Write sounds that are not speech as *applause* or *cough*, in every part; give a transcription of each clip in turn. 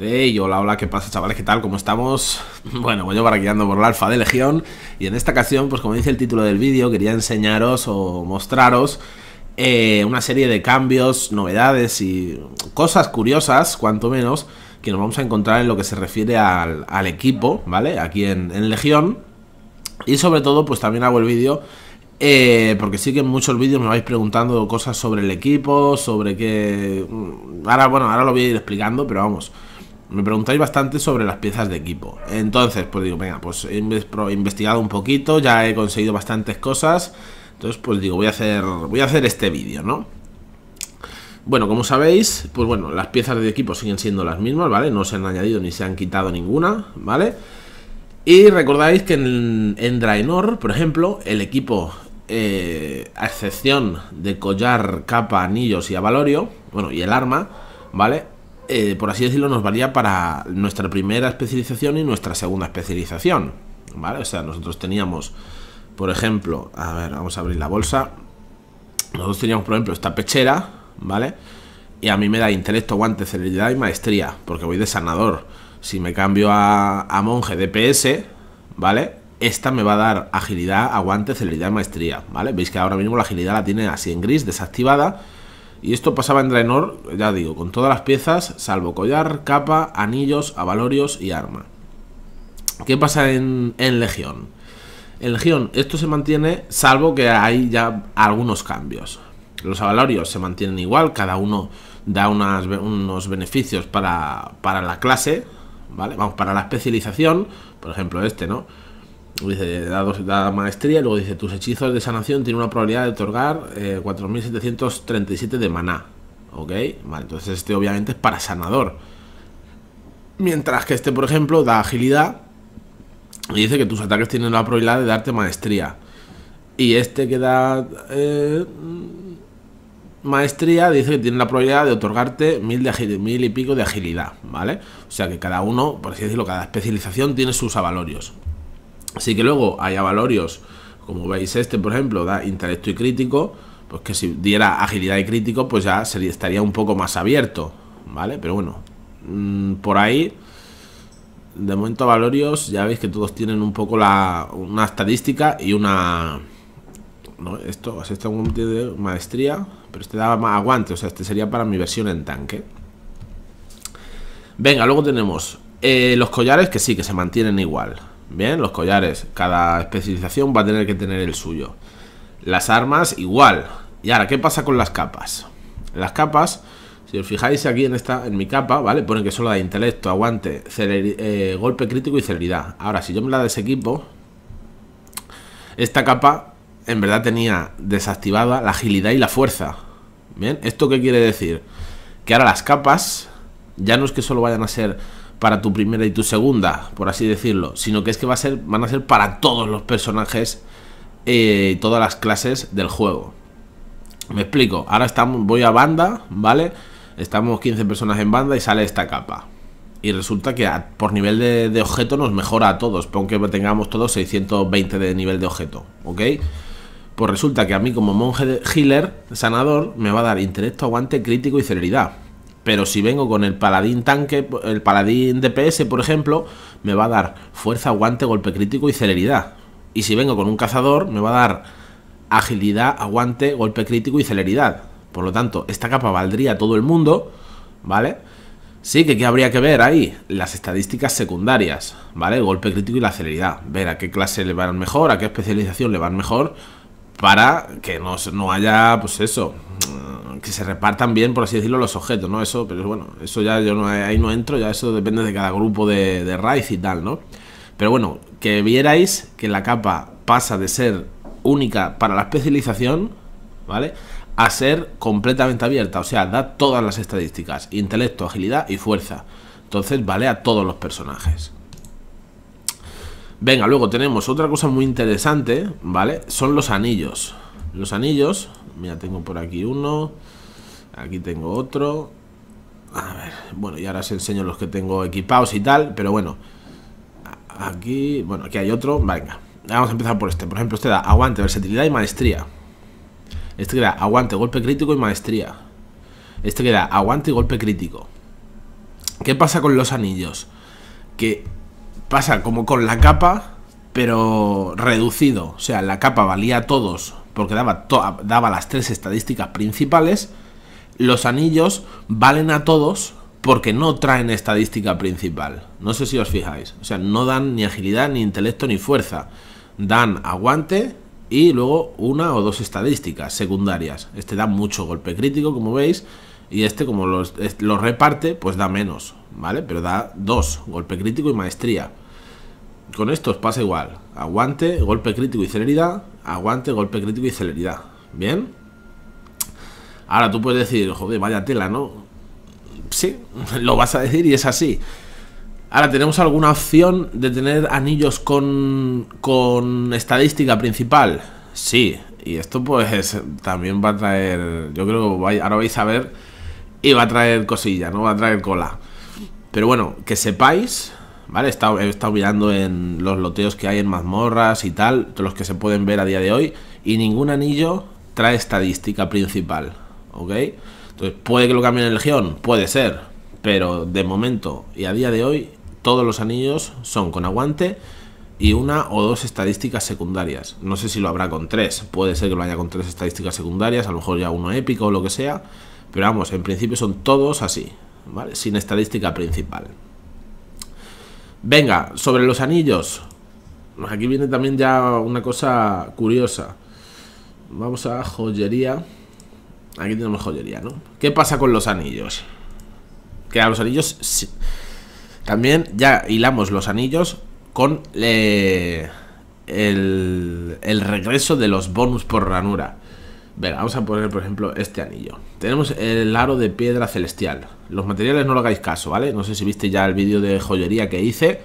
Hey, hola, hola, ¿qué pasa chavales? ¿Qué tal? ¿Cómo estamos? *laughs* Bueno, voy pues yo ando por la alfa de Legión y en esta ocasión, pues como dice el título del vídeo, quería enseñaros o mostraros eh, una serie de cambios, novedades y cosas curiosas, cuanto menos, que nos vamos a encontrar en lo que se refiere al, equipo, ¿vale? Aquí en, en, Legión y sobre todo, pues también hago el vídeo... Eh, porque sí que en muchos vídeos me vais preguntando cosas sobre el equipo, sobre qué... Mm, ahora, bueno, ahora lo voy a ir explicando, pero vamos, me preguntáis bastante sobre las piezas de equipo. Entonces, pues digo, venga, pues he investigado un poquito, ya he conseguido bastantes cosas. Entonces, pues digo, voy a hacer, voy a hacer este vídeo, ¿no? Bueno, como sabéis, pues bueno, las piezas de equipo siguen siendo las mismas, ¿vale? No se han añadido ni se han quitado ninguna, ¿vale? Y recordáis que en, Draenor, por ejemplo, el equipo, eh, a excepción de collar, capa, anillos y avalorio, bueno, y el arma, ¿vale? Eh, por así decirlo, nos valía para nuestra primera especialización y nuestra segunda especialización. ¿Vale? O sea, nosotros teníamos, por ejemplo, a ver, vamos a abrir la bolsa. Nosotros teníamos, por ejemplo, esta pechera, ¿vale? Y a mí me da intelecto, guante, celeridad y maestría, porque voy de sanador. Si me cambio a, a monje DPS, ¿vale? Esta me va a dar agilidad, aguante, celeridad y maestría, ¿vale? Veis que ahora mismo la agilidad la tiene así en gris, desactivada y esto pasaba en Draenor, ya digo, con todas las piezas, salvo collar, capa, anillos, avalorios y arma. ¿Qué pasa en, en Legión? En Legión esto se mantiene, salvo que hay ya algunos cambios. Los avalorios se mantienen igual, cada uno da unos beneficios para, para la clase, ¿vale? Vamos, para la especialización, por ejemplo este, ¿no? dice, da, maestría, luego dice, tus hechizos de sanación tienen una probabilidad de otorgar 4.737 eh, de maná. ¿Ok? Vale, entonces este obviamente es para sanador. Mientras que este, por ejemplo, da agilidad y dice que tus ataques tienen la probabilidad de darte maestría. Y este que da eh, maestría dice que tiene la probabilidad de otorgarte mil, de mil y pico de agilidad, ¿vale? O sea que cada uno, por así decirlo, cada especialización tiene sus avalorios. Así que luego hay avalorios, como veis este por ejemplo, da intelecto y crítico, pues que si diera agilidad y crítico, pues ya estaría un poco más abierto, ¿vale? Pero bueno, mm, por ahí, de momento avalorios, ya veis que todos tienen un poco la, una estadística y una... ¿no? Esto, este es un de maestría, pero este daba más aguante, o sea, este sería para mi versión en tanque. Venga, luego tenemos eh, los collares que sí, que se mantienen igual. Bien, los collares. Cada especialización va a tener que tener el suyo. Las armas igual. Y ahora, ¿qué pasa con las capas? Las capas, si os fijáis aquí en esta, en mi capa, ¿vale? Ponen que solo da intelecto, aguante, eh, golpe crítico y celeridad. Ahora, si yo me la desequipo, esta capa en verdad tenía desactivada la agilidad y la fuerza. ¿Bien? ¿Esto qué quiere decir? Que ahora las capas ya no es que solo vayan a ser para tu primera y tu segunda, por así decirlo, sino que es que va a ser, van a ser para todos los personajes y eh, todas las clases del juego. Me explico, ahora estamos, voy a banda, ¿vale? Estamos 15 personas en banda y sale esta capa. Y resulta que por nivel de, objeto nos mejora a todos, que tengamos todos 620 de nivel de objeto, ¿ok? Pues resulta que a mí como monje de healer, sanador, me va a dar intelecto, aguante, crítico y celeridad. Pero si vengo con el paladín tanque, el paladín DPS, por ejemplo, me va a dar fuerza, aguante, golpe crítico y celeridad. Y si vengo con un cazador, me va a dar agilidad, aguante, golpe crítico y celeridad. Por lo tanto, esta capa valdría a todo el mundo, ¿vale? Sí, que, habría que ver ahí las estadísticas secundarias, ¿vale? Golpe crítico y la celeridad. Ver a qué clase le van mejor, a qué especialización le van mejor, para que no, no haya, pues eso, que se repartan bien, por así decirlo, los objetos, ¿no? Eso, pero bueno, eso ya yo no, ahí no entro, ya eso depende de cada grupo de, de raíz y tal, ¿no? Pero bueno, que vierais que la capa pasa de ser única para la especialización, ¿vale? A ser completamente abierta, o sea, da todas las estadísticas, intelecto, agilidad y fuerza. Entonces vale a todos los personajes. Venga, luego tenemos otra cosa muy interesante, ¿vale? Son los anillos los anillos. Mira, tengo por aquí uno. Aquí tengo otro. A ver, bueno, y ahora os enseño los que tengo equipados y tal, pero bueno. Aquí, bueno, aquí hay otro. Venga, vamos a empezar por este. Por ejemplo, este da aguante, versatilidad y maestría. Este queda aguante, golpe crítico y maestría. Este queda aguante y golpe crítico. ¿Qué pasa con los anillos? Que pasa como con la capa, pero reducido. O sea, la capa valía a todos porque daba, daba las tres estadísticas principales, los anillos valen a todos porque no traen estadística principal. No sé si os fijáis. O sea, no dan ni agilidad, ni intelecto, ni fuerza. Dan aguante y luego una o dos estadísticas secundarias. Este da mucho golpe crítico, como veis. Y este, como lo los reparte, pues da menos, ¿vale? Pero da dos, golpe crítico y maestría. Con estos pasa igual. Aguante, golpe crítico y celeridad aguante, golpe crítico y celeridad. Bien. Ahora tú puedes decir, joder, vaya tela, ¿no? Sí, *laughs* lo vas a decir y es así. Ahora, ¿tenemos alguna opción de tener anillos con, estadística principal? Sí, y esto pues también va a traer, yo creo que ahora vais a ver, y va a traer cosilla, ¿no? Va a traer cola. Pero bueno, que sepáis ¿vale? He estado, mirando en los loteos que hay en mazmorras y tal, los que se pueden ver a día de hoy, y ningún anillo trae estadística principal, ¿ok? Entonces, ¿puede que lo cambien en Legión? Puede ser, pero de momento y a día de hoy, todos los anillos son con aguante y una o dos estadísticas secundarias. No sé si lo habrá con tres, puede ser que lo haya con tres estadísticas secundarias, a lo mejor ya uno épico o lo que sea, pero vamos, en principio son todos así, Sin estadística principal. Venga, sobre los anillos. Pues aquí viene también ya una cosa curiosa. Vamos a joyería. Aquí tenemos joyería, ¿no? ¿Qué pasa con los anillos? Que a los anillos... Sí. También ya hilamos los anillos con eh, el, el regreso de los bonus por ranura. Venga, vamos a poner, por ejemplo, este anillo. Tenemos el aro de piedra celestial. Los materiales no lo hagáis caso, ¿vale? No sé si viste ya el vídeo de joyería que hice.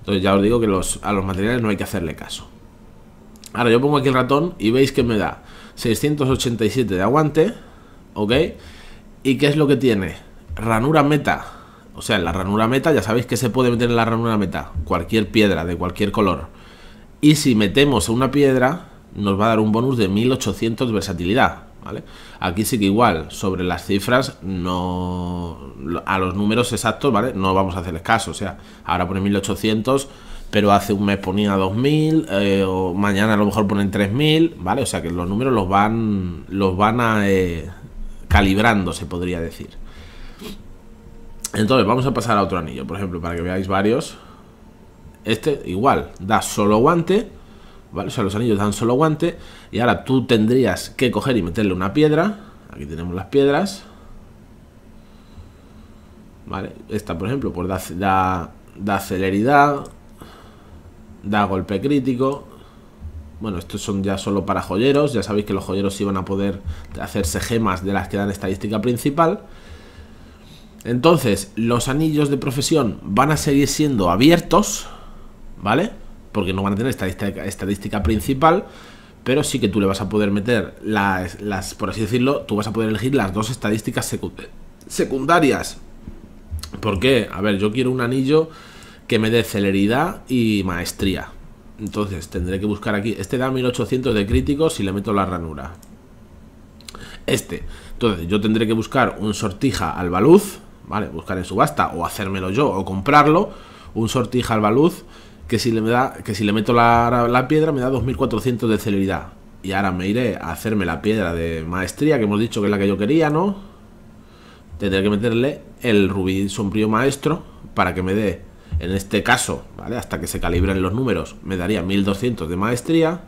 Entonces ya os digo que a los materiales no hay que hacerle caso. Ahora yo pongo aquí el ratón y veis que me da 687 de aguante, ¿ok? ¿Y qué es lo que tiene? Ranura meta. O sea, la ranura meta ya sabéis que se puede meter en la ranura meta. Cualquier piedra de cualquier color. Y si metemos una piedra, nos va a dar un bonus de 1800 versatilidad. ¿vale? Aquí sí que igual, sobre las cifras, no a los números exactos, ¿vale? No vamos a hacerles caso, o sea, ahora pone 1800, pero hace un mes ponía 2000, eh, o mañana a lo mejor ponen 3000, ¿vale? O sea que los números los van, los van a, eh, calibrando, se podría decir. Entonces, vamos a pasar a otro anillo, por ejemplo, para que veáis varios. Este igual, da solo guante o sea, los anillos dan solo guante y ahora tú tendrías que coger y meterle una piedra. Aquí tenemos las piedras. ¿Vale? Esta, por ejemplo, pues da, da, da celeridad, da golpe crítico. Bueno, estos son ya solo para joyeros. Ya sabéis que los joyeros iban a poder hacerse gemas de las que dan estadística principal. Entonces, los anillos de profesión van a seguir siendo abiertos, ¿vale? porque no van a tener estadística, estadística principal, pero sí que tú le vas a poder meter las, por así decirlo, tú vas a poder elegir las dos estadísticas secundarias. ¿Por qué? A ver, yo quiero un anillo que me dé celeridad y maestría. Entonces tendré que buscar aquí. Este da 1800 de críticos y le meto la ranura. Este. Entonces yo tendré que buscar un sortija al baluz, ¿vale? Buscar en subasta o hacérmelo yo o comprarlo. Un sortija al baluz que si le, da, que si le meto la, la piedra me da 2400 de celeridad. Y ahora me iré a hacerme la piedra de maestría, que hemos dicho que es la que yo quería, ¿no? Tendré que meterle el rubí sombrío maestro para que me dé, en este caso, ¿vale? Hasta que se calibren los números, me daría 1200 de maestría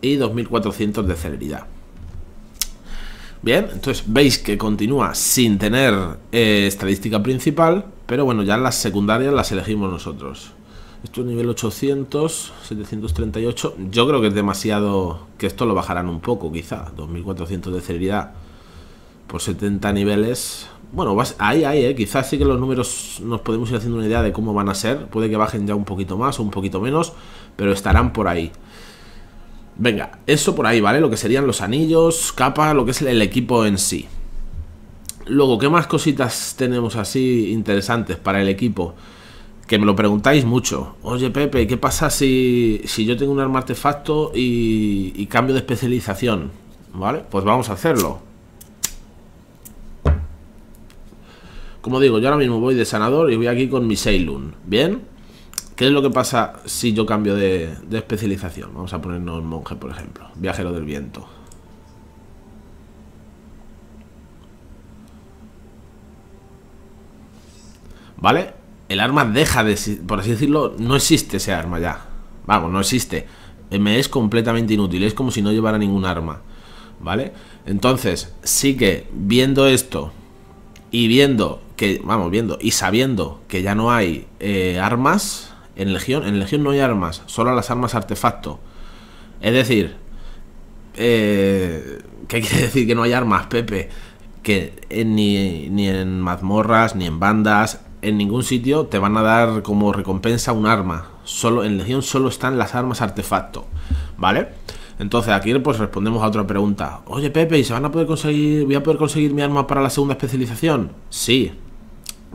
y 2400 de celeridad. Bien, entonces veis que continúa sin tener eh, estadística principal, pero bueno, ya las secundarias las elegimos nosotros. Esto es nivel 800, 738. Yo creo que es demasiado... Que esto lo bajarán un poco, quizá. 2400 de celeridad por 70 niveles. Bueno, ahí, ahí, eh. Quizás sí que los números nos podemos ir haciendo una idea de cómo van a ser. Puede que bajen ya un poquito más o un poquito menos, pero estarán por ahí. Venga, eso por ahí, ¿vale? Lo que serían los anillos, capa, lo que es el equipo en sí. Luego, ¿qué más cositas tenemos así interesantes para el equipo? Que me lo preguntáis mucho. Oye, Pepe, ¿qué pasa si, yo tengo un arma artefacto y, y cambio de especialización? ¿Vale? Pues vamos a hacerlo. Como digo, yo ahora mismo voy de sanador y voy aquí con mi Seilun. ¿Bien? ¿Qué es lo que pasa si yo cambio de, especialización? Vamos a ponernos monje, por ejemplo. Viajero del viento. ¿Vale? El arma deja de... Por así decirlo, no existe ese arma ya. Vamos, no existe. Eh, me es completamente inútil. Es como si no llevara ningún arma. ¿Vale? Entonces, sí que viendo esto y viendo que, vamos, viendo y sabiendo que ya no hay eh, armas, en Legión, en Legión no hay armas, solo las armas artefacto. Es decir, eh, ¿qué *laughs* quiere decir que no hay armas, Pepe? Que ni, en mazmorras, ni en bandas, en ningún sitio te van a dar como recompensa un arma. Solo, en Legión solo están las armas artefacto, ¿vale? Entonces aquí pues respondemos a otra pregunta. Oye Pepe, ¿y se van a poder conseguir, voy a poder conseguir mi arma para la segunda especialización? Sí,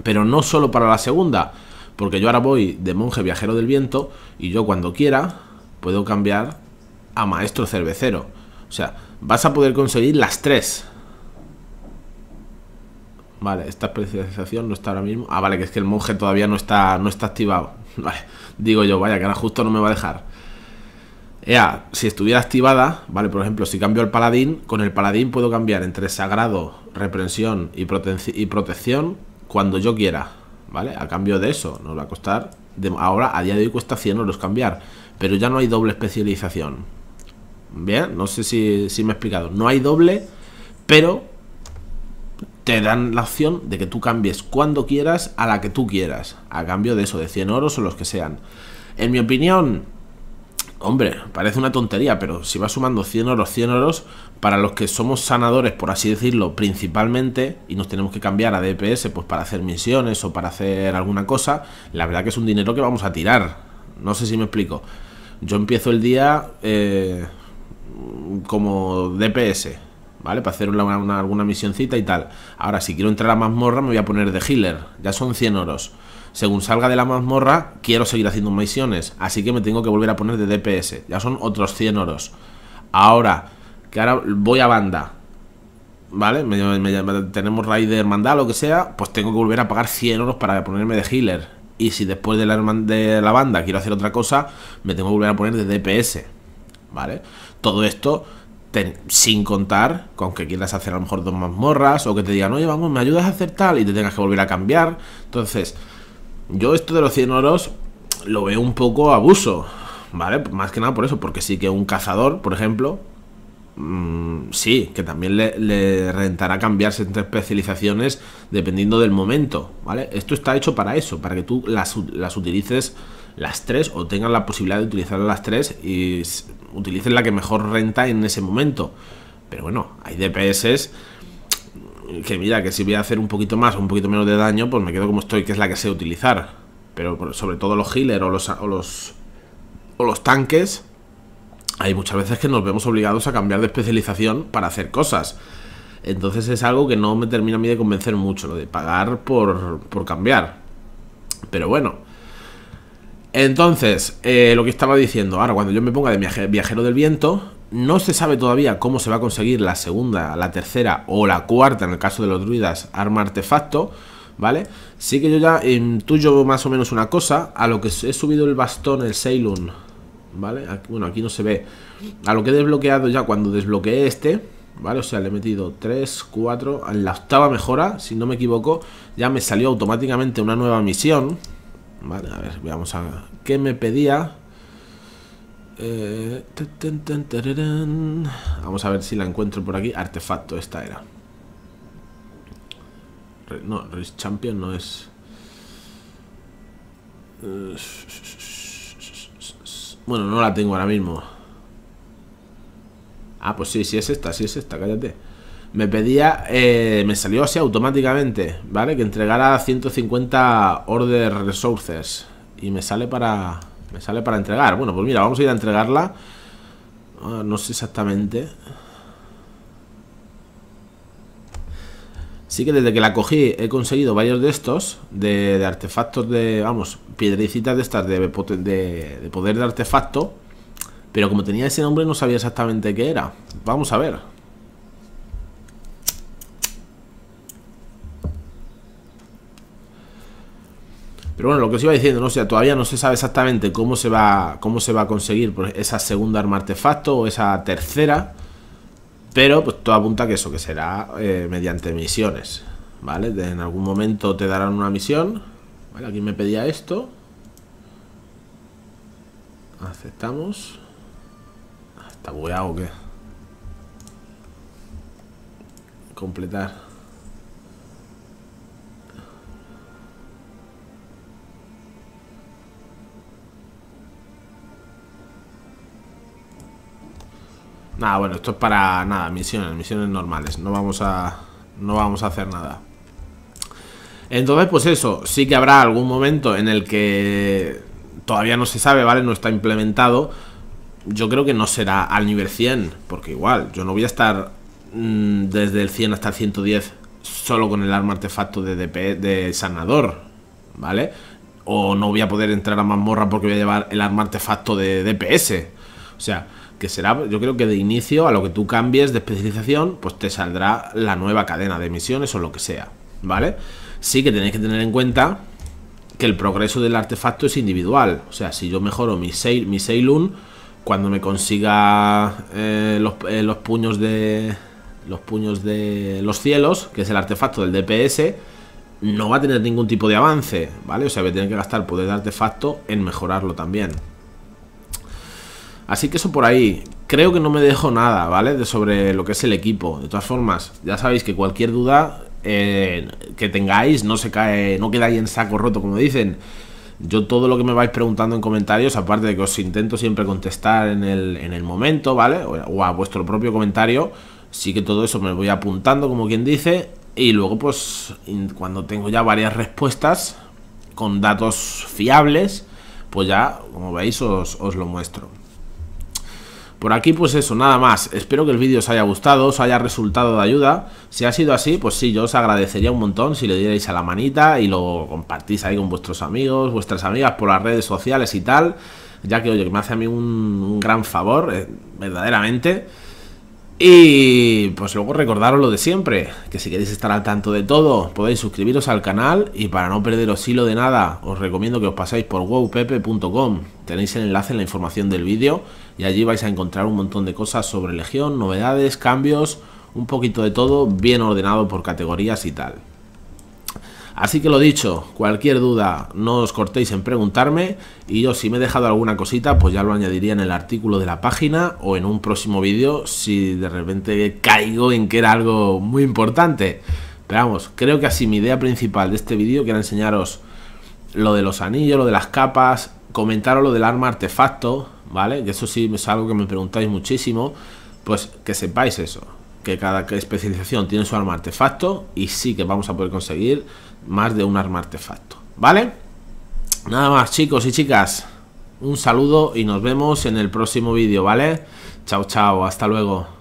pero no solo para la segunda porque yo ahora voy de monje viajero del viento y yo cuando quiera puedo cambiar a maestro cervecero. O sea, vas a poder conseguir las tres. Vale, esta especialización no está ahora mismo. Ah, vale, que es que el monje todavía no está, no está activado. *laughs* digo yo, vaya, que ahora justo no me va a dejar. Ea, si estuviera activada, vale, por ejemplo, si cambio al paladín, con el paladín puedo cambiar entre sagrado, reprensión y protección cuando yo quiera. ¿vale? A cambio de eso, nos va a costar, de, ahora a día de hoy cuesta 100 euros cambiar, pero ya no hay doble especialización. Bien, no sé si, si me he explicado, no hay doble, pero te dan la opción de que tú cambies cuando quieras a la que tú quieras, a cambio de eso, de 100 euros o los que sean. En mi opinión, hombre, parece una tontería, pero si va sumando 100 euros, 100 oros, para los que somos sanadores, por así decirlo, principalmente, y nos tenemos que cambiar a DPS pues para hacer misiones o para hacer alguna cosa, la verdad que es un dinero que vamos a tirar. No sé si me explico. Yo empiezo el día eh, como DPS, ¿vale? Para hacer alguna misioncita y tal. Ahora, si quiero entrar a mazmorra, me voy a poner de healer. Ya son 100 oros según salga de la mazmorra, quiero seguir haciendo misiones, así que me tengo que volver a poner de DPS. Ya son otros 100 oros. Ahora, que ahora voy a banda, ¿vale? tenemos raíz de hermandad, lo que sea, pues tengo que volver a pagar 100 oros... para ponerme de healer. Y si después de la, de la banda quiero hacer otra cosa, me tengo que volver a poner de DPS, ¿vale? Todo esto sin contar con que quieras hacer a lo mejor dos mazmorras o que te digan, oye, vamos, me ayudas a hacer tal y te tengas que volver a cambiar. Entonces, yo esto de los 100 oros lo veo un poco abuso, ¿vale? Más que nada por eso, porque sí que un cazador, por ejemplo, mm, sí, que también le, rentará cambiarse entre especializaciones dependiendo del momento, ¿vale? Esto está hecho para eso, para que tú las, las utilices las tres o tengas la posibilidad de utilizar las tres y utilices la que mejor renta en ese momento. Pero bueno, hay DPS que mira, que si voy a hacer un poquito más o un poquito menos de daño, pues me quedo como estoy, que es la que sé utilizar. Pero sobre todo los healers o los, o los, o los tanques, hay muchas veces que nos vemos obligados a cambiar de especialización para hacer cosas. Entonces es algo que no me termina a mí de convencer mucho, lo de pagar por, cambiar. Pero bueno. Entonces, eh, lo que estaba diciendo, ahora cuando yo me ponga de viajero del viento, no se sabe todavía cómo se va a conseguir la segunda, la tercera o la cuarta, en el caso de los druidas, arma artefacto, ¿vale? Sí que yo ya intuyo más o menos una cosa, a lo que he subido el bastón, el Seilun, ¿vale? bueno, aquí no se ve. A lo que he desbloqueado ya cuando desbloqueé este, ¿vale? O sea, le he metido 3, 4, en la octava mejora, si no me equivoco, ya me salió automáticamente una nueva misión, ¿vale? A ver, veamos a... ¿Qué me pedía? Eh, Vamos a ver si la encuentro por aquí. Artefacto, esta era. no, Race Champion no es... bueno, no la tengo ahora mismo. Ah, pues sí, sí es esta, sí es esta, cállate. Me pedía, eh, me salió así automáticamente, ¿vale? Que entregara 150 Order Resources. Y me sale para me sale para entregar. Bueno, pues mira, vamos a ir a entregarla. Ah, no sé exactamente. Sí que desde que la cogí he conseguido varios de estos, de, artefactos de, vamos, piedrecitas de estas, de poder de artefacto. Pero como tenía ese nombre no sabía exactamente qué era. Vamos a ver. Pero bueno, lo que os iba diciendo, ¿no? todavía no se sabe exactamente cómo se va, cómo se va a conseguir pues, esa segunda arma artefacto o esa tercera. Pero pues todo apunta a que eso, que será eh, mediante misiones. ¿Vale? en algún momento te darán una misión. aquí me pedía esto. Aceptamos. Ah, ¿Está bugueado o qué? Completar. Nada, ah, bueno, esto es para nada, misiones, misiones normales. No vamos a, no vamos a hacer nada. Entonces, pues eso, sí que habrá algún momento en el que todavía no se sabe, ¿vale? No está implementado. Yo creo que no será al nivel 100, porque igual, yo no voy a estar mm, desde el 100 hasta el 110 solo con el arma artefacto de, dps de sanador, ¿vale? O no voy a poder entrar a mazmorra porque voy a llevar el arma artefacto de DPS. O sea, que será, yo creo que de inicio, a lo que tú cambies de especialización, pues te saldrá la nueva cadena de misiones o lo que sea, ¿vale? Sí que tenéis que tener en cuenta que el progreso del artefacto es individual, o sea, si yo mejoro mi, sail mi sailun cuando me consiga eh, los, eh, los puños de los puños de los cielos, que es el artefacto del DPS, no va a tener ningún tipo de avance, ¿vale? O sea, voy a tener que gastar poder de artefacto en mejorarlo también. Así que eso por ahí. Creo que no me dejo nada, ¿vale? De sobre lo que es el equipo. De todas formas, ya sabéis que cualquier duda eh, que tengáis no se cae, no queda en saco roto, como dicen. Yo todo lo que me vais preguntando en comentarios, aparte de que os intento siempre contestar en el, momento, ¿vale? O, a vuestro propio comentario, sí que todo eso me voy apuntando, como quien dice. Y luego, pues, cuando tengo ya varias respuestas con datos fiables, pues ya, como veis, os lo muestro. Por aquí pues eso, nada más. Espero que el vídeo os haya gustado, os haya resultado de ayuda. Si ha sido así, pues sí, yo os agradecería un montón si le dierais a la manita y lo compartís ahí con vuestros amigos, vuestras amigas por las redes sociales y tal. Ya que, oye, que me hace a mí un, gran favor, eh, verdaderamente. Y pues luego recordaros lo de siempre, que si queréis estar al tanto de todo, podéis suscribiros al canal y para no perderos hilo de nada, os recomiendo que os paséis por wowpepe.com. Tenéis el enlace en la información del vídeo y allí vais a encontrar un montón de cosas sobre Legión, novedades, cambios, un poquito de todo bien ordenado por categorías y tal. Así que lo dicho, cualquier duda no os cortéis en preguntarme y yo si me he dejado alguna cosita pues ya lo añadiría en el artículo de la página o en un próximo vídeo si de repente caigo en que era algo muy importante. Pero vamos, creo que así mi idea principal de este vídeo que era enseñaros lo de los anillos, lo de las capas, comentaros lo del arma artefacto, ¿vale? Que eso sí es algo que me preguntáis muchísimo, pues que sepáis eso, que cada especialización tiene su arma artefacto y sí que vamos a poder conseguir más de un arma artefacto, ¿vale? Nada más chicos y chicas, un saludo y nos vemos en el próximo vídeo, ¿vale? Chao, chao, hasta luego.